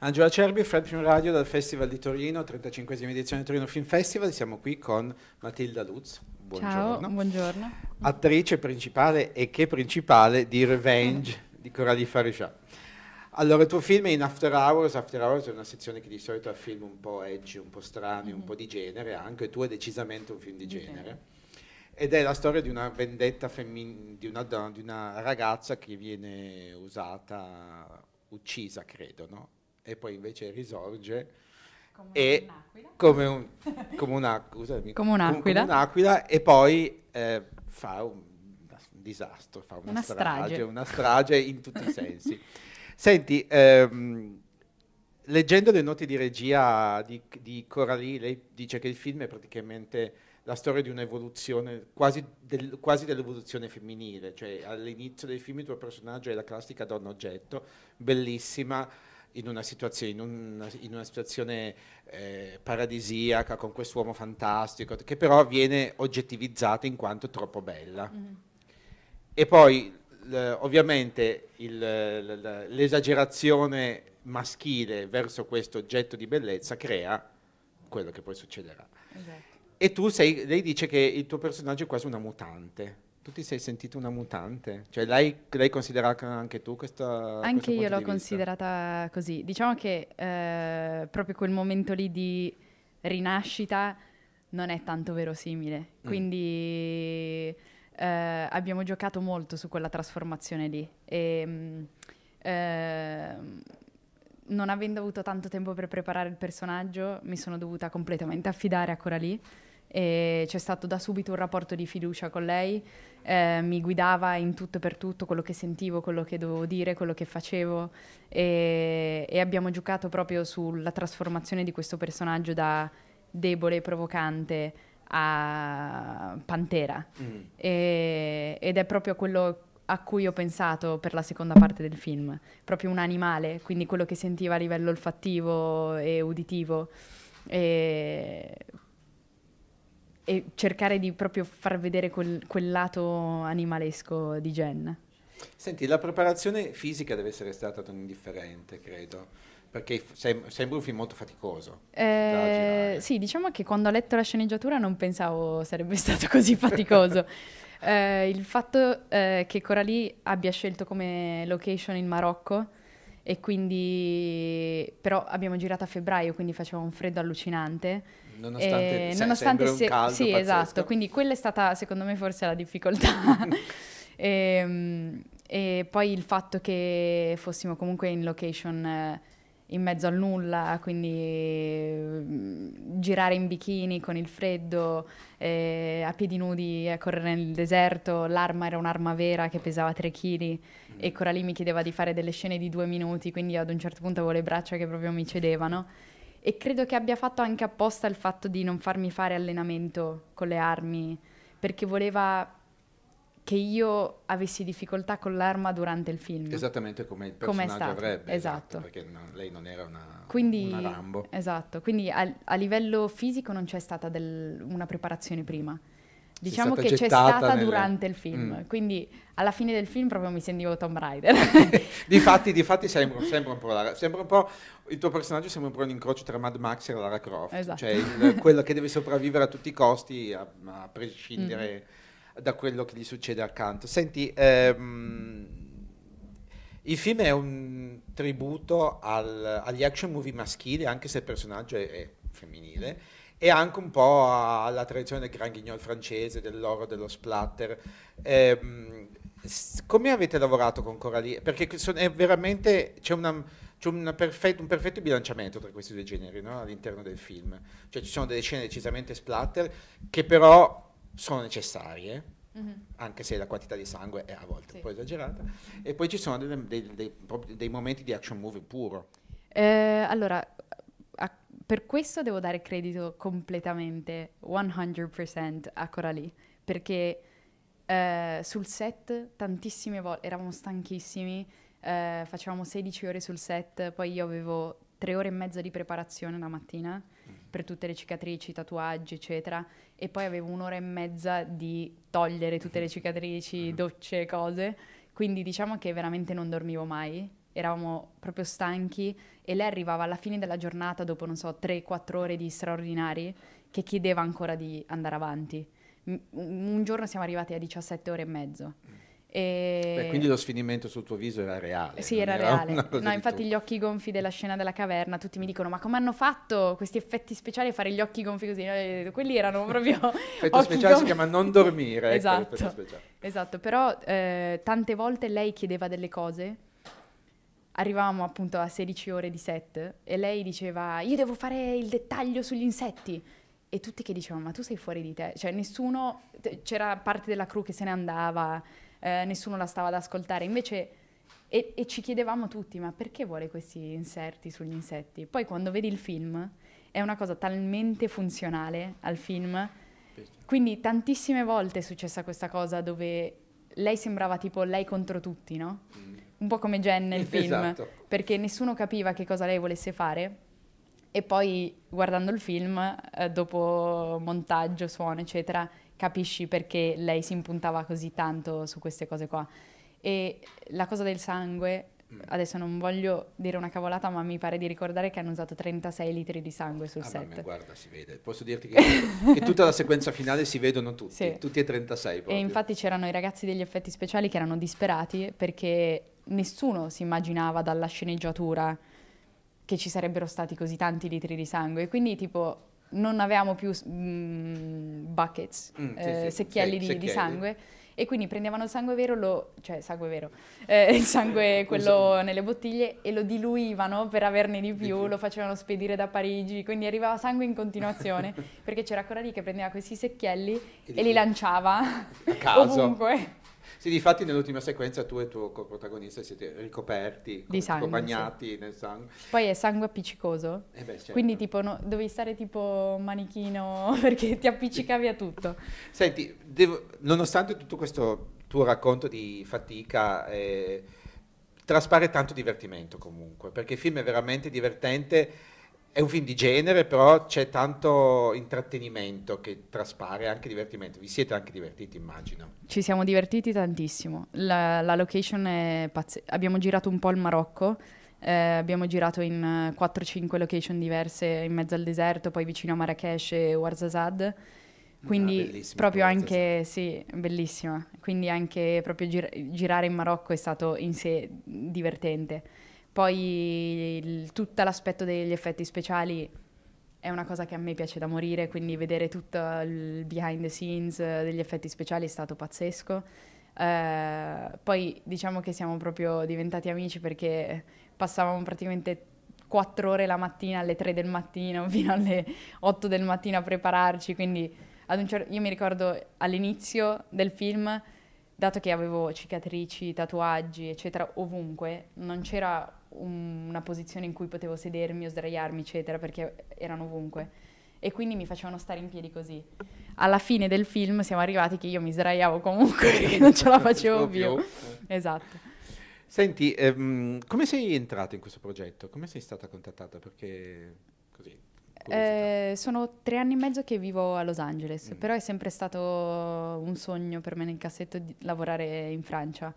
Angela Cerbi, Fred Film Radio dal Festival di Torino, 35 edizione Torino Film Festival. Siamo qui con Matilda Lutz. Buongiorno. Ciao, buongiorno. Attrice principale e che principale di Revenge di Coralie Farisha. Allora, il tuo film è in After Hours. After Hours è una sezione che di solito ha film un po' edgy, un po' strani, un mm-hmm. po' di genere anche. Tu è decisamente un film di genere. Ed è la storia di una vendetta femminile, di, di una ragazza che viene usata, uccisa, credo, no? e poi invece risorge come e come, un, come, un'aquila, scusami, come, un'aquila. come un'aquila e poi eh, fa un, un, disastro, fa una, una strage, strage, una strage in tutti i sensi. Senti, ehm, leggendo le note di regia di, di Coralie, lei dice che il film è praticamente la storia di un'evoluzione, quasi, del, quasi, dell'evoluzione femminile, cioè all'inizio del film il tuo personaggio è la classica donna oggetto, bellissima, in una situazione, in una, in una situazione eh, paradisiaca con quest'uomo fantastico, che però viene oggettivizzata in quanto troppo bella. Mm. E poi ovviamente l'esagerazione maschile verso questo oggetto di bellezza crea quello che poi succederà. Esatto. E tu sei, lei dice che il tuo personaggio è quasi una mutante tu ti sei sentita una mutante? Cioè l'hai, l'hai considerata anche tu questa... Anche io l'ho considerata così. Diciamo che eh, proprio quel momento lì di rinascita non è tanto verosimile. Mm. Quindi mm. eh, abbiamo giocato molto su quella trasformazione lì. E, eh, non avendo avuto tanto tempo per preparare il personaggio, mi sono dovuta completamente affidare a Coralie e c'è stato da subito un rapporto di fiducia con lei, eh, mi guidava in tutto e per tutto, quello che sentivo, quello che dovevo dire, quello che facevo e, e abbiamo giocato proprio sulla trasformazione di questo personaggio da debole e provocante a Pantera mm. e, ed è proprio quello a cui ho pensato per la seconda parte del film, proprio un animale, quindi quello che sentiva a livello olfattivo e uditivo. E e cercare di proprio far vedere quel, quel lato animalesco di Jen. Senti, la preparazione fisica deve essere stata non indifferente, credo, perché sembra un film molto faticoso. Eh, sì, diciamo che quando ho letto la sceneggiatura non pensavo sarebbe stato così faticoso. eh, il fatto eh, che Coralie abbia scelto come location il Marocco e quindi però abbiamo girato a febbraio, quindi faceva un freddo allucinante Nonostante, eh, se, nonostante se, sì, esatto. pazzesco. esatto, quindi quella è stata secondo me forse la difficoltà. e, ehm, e, poi il fatto che fossimo comunque in location eh, in mezzo al nulla, quindi mm, girare in bikini con il freddo, eh, a piedi nudi a eh, correre nel deserto, l'arma era un'arma vera che pesava 3 kg mm. e Coralì mi chiedeva di fare delle scene di due minuti, quindi ad un certo punto avevo le braccia che proprio mi cedevano e credo che abbia fatto anche apposta il fatto di non farmi fare allenamento con le armi perché voleva che io avessi difficoltà con l'arma durante il film. Esattamente come il personaggio come avrebbe. Esatto. esatto perché non, lei non era una, quindi, una Rambo. Esatto, quindi a, a livello fisico non c'è stata del, una preparazione prima. Diciamo che c'è stata nelle... durante il mm. film, mm. quindi alla fine del film proprio mi sentivo Tomb Raider. difatti, difatti sembra, sembra, un la, sembra, un po' il tuo personaggio sembra un po' un incrocio tra Mad Max e Lara Croft, cioè, esatto. cioè il, quello che deve sopravvivere a tutti i costi, a, a prescindere mm. da quello che gli succede accanto. Senti, ehm, il film è un tributo al, agli action movie maschili, anche se il personaggio è, è femminile mm e anche un po' alla tradizione del Grand Guignol francese, dell'oro, dello splatter. Eh, come avete lavorato con Coralie? Perché sono, è veramente c'è una c'è un perfetto, un perfetto, bilanciamento tra questi due generi no? all'interno del film. Cioè ci sono delle scene decisamente splatter che però sono necessarie, mm-hmm. anche se la quantità di sangue è a volte sì. un po' esagerata, e poi ci sono delle, dei, dei, dei, momenti di action movie puro. Eh, allora, per questo devo dare credito completamente, 100% a Coralie, perché eh, sul set tantissime volte eravamo stanchissimi, eh, facevamo 16 ore sul set, poi io avevo tre ore e mezza di preparazione la mattina mm. per tutte le cicatrici, tatuaggi, eccetera, e poi avevo un'ora e mezza di togliere tutte le cicatrici, mm. docce, cose, quindi diciamo che veramente non dormivo mai eravamo proprio stanchi e lei arrivava alla fine della giornata dopo, non so, 3-4 ore di straordinari che chiedeva ancora di andare avanti. Un giorno siamo arrivati a 17 ore e mezzo. E... Beh, quindi lo sfinimento sul tuo viso era reale. Sì, era, era reale. No, infatti tutto. gli occhi gonfi della scena della caverna, tutti mi dicono ma come hanno fatto questi effetti speciali a fare gli occhi gonfi così? quelli erano proprio... Effetto speciale gonfi. si chiama non dormire. Ecco, esatto, ecco esatto. però eh, tante volte lei chiedeva delle cose arrivavamo appunto a 16 ore di set e lei diceva io devo fare il dettaglio sugli insetti e tutti che dicevano ma tu sei fuori di te, cioè nessuno, c'era parte della crew che se ne andava, eh, nessuno la stava ad ascoltare, invece e, e, ci chiedevamo tutti ma perché vuole questi inserti sugli insetti? Poi quando vedi il film è una cosa talmente funzionale al film, quindi tantissime volte è successa questa cosa dove lei sembrava tipo lei contro tutti, no? Mm un po' come Jen nel film, esatto. perché nessuno capiva che cosa lei volesse fare. E poi guardando il film, eh, dopo montaggio, suono, eccetera, capisci perché lei si impuntava così tanto su queste cose qua. E la cosa del sangue, mm. adesso non voglio dire una cavolata, ma mi pare di ricordare che hanno usato 36 litri di sangue sul ah, set. Mamma, guarda, si vede. Posso dirti che, che tutta la sequenza finale si vedono tutti, sì. tutti e 36 proprio. E infatti c'erano i ragazzi degli effetti speciali che erano disperati perché nessuno si immaginava dalla sceneggiatura che ci sarebbero stati così tanti litri di sangue, quindi tipo non avevamo più mh, mm, buckets, mm, sì, eh, sì, secchielli, sì, di, secchielli, di, sangue, e quindi prendevano il sangue vero, lo, cioè sangue vero, eh, il sangue eh, quello nelle bottiglie e lo diluivano per averne di più, lo facevano spedire da Parigi, quindi arrivava sangue in continuazione, perché c'era ancora lì che prendeva questi secchielli e, li lanciava ovunque. Sì, difatti nell'ultima sequenza tu e il tuo protagonista siete ricoperti, di sangue, bagnati sì. nel sangue. Poi è sangue appiccicoso, eh beh, certo. quindi tipo no, dovevi stare tipo manichino perché ti appiccicavi a tutto. Senti, devo, nonostante tutto questo tuo racconto di fatica... Eh, traspare tanto divertimento comunque, perché il film è veramente divertente è un film di genere, però c'è tanto intrattenimento che traspare, anche divertimento. Vi siete anche divertiti, immagino. Ci siamo divertiti tantissimo. La, la location è pazzesca. Abbiamo girato un po' il Marocco, eh, abbiamo girato in 4-5 eh, location diverse in mezzo al deserto, poi vicino a Marrakesh e Ouarzazad quindi ah, proprio anche sì, bellissima quindi anche proprio gir- girare in Marocco è stato in sé divertente poi il, tutto l'aspetto degli effetti speciali è una cosa che a me piace da morire, quindi vedere tutto il behind the scenes eh, degli effetti speciali è stato pazzesco. Uh, poi diciamo che siamo proprio diventati amici perché passavamo praticamente quattro ore la mattina alle tre del mattino fino alle otto del mattino a prepararci, quindi cer- io mi ricordo all'inizio del film dato che avevo cicatrici, tatuaggi, eccetera, ovunque, non c'era un, una posizione in cui potevo sedermi o sdraiarmi, eccetera, perché erano ovunque. E quindi mi facevano stare in piedi così. Alla fine del film siamo arrivati che io mi sdraiavo comunque, non ce la facevo più. esatto. Senti, ehm, come sei entrato in questo progetto? Come sei stata contattata? Perché così eh, sono tre anni e mezzo che vivo a Los Angeles, mm. però è sempre stato un sogno per me nel cassetto di lavorare in Francia.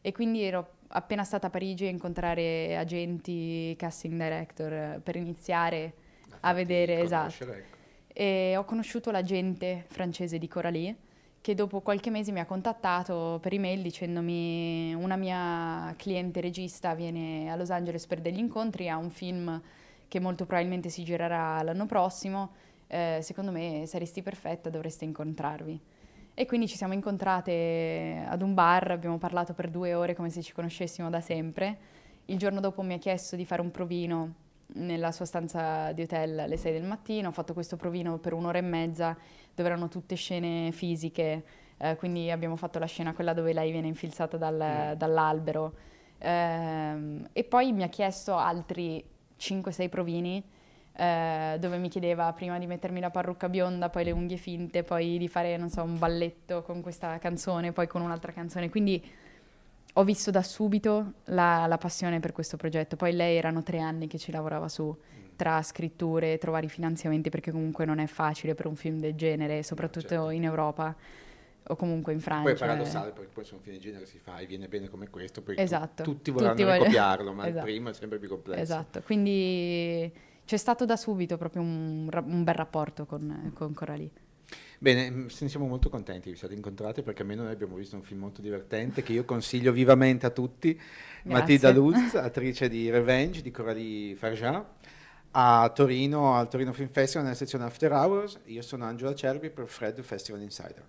E quindi ero appena stata a Parigi a incontrare agenti, casting director, eh, per iniziare ah, a, a vedere, esatto. Ecco. E ho conosciuto l'agente francese di Coralie, che dopo qualche mese mi ha contattato per email dicendomi una mia cliente regista viene a Los Angeles per degli incontri, ha un film che molto probabilmente si girerà l'anno prossimo, eh, secondo me saresti perfetta, dovreste incontrarvi. E quindi ci siamo incontrate ad un bar, abbiamo parlato per due ore come se ci conoscessimo da sempre. Il giorno dopo mi ha chiesto di fare un provino nella sua stanza di hotel alle 6 del mattino, ho fatto questo provino per un'ora e mezza dove erano tutte scene fisiche, eh, quindi abbiamo fatto la scena quella dove lei viene infilzata dal, mm. dall'albero. Eh, e poi mi ha chiesto altri 5-6 provini eh, dove mi chiedeva prima di mettermi la parrucca bionda, poi le unghie finte, poi di fare, non so, un balletto con questa canzone, poi con un'altra canzone. Quindi ho visto da subito la, la passione per questo progetto. Poi lei erano tre anni che ci lavorava su, mm. tra scritture, trovare i finanziamenti, perché comunque non è facile per un film del genere, soprattutto certo. in Europa o comunque in Francia. Poi è paradossale eh. perché poi se un fine di genere si fa e viene bene come questo, poi esatto. tu, tutti vorranno tutti copiarlo, ma esatto. il primo è sempre più complesso. Esatto, quindi c'è stato da subito proprio un, un bel rapporto con, con Coralie. Bene, mm, ne siamo molto contenti vi siate incontrati perché almeno noi abbiamo visto un film molto divertente che io consiglio vivamente a tutti. Grazie. Matilda Lutz, attrice di Revenge di Coralie Farjan a Torino, al Torino Film Festival nella sezione After Hours. Io sono Angela Cervi per Fred Festival Insider.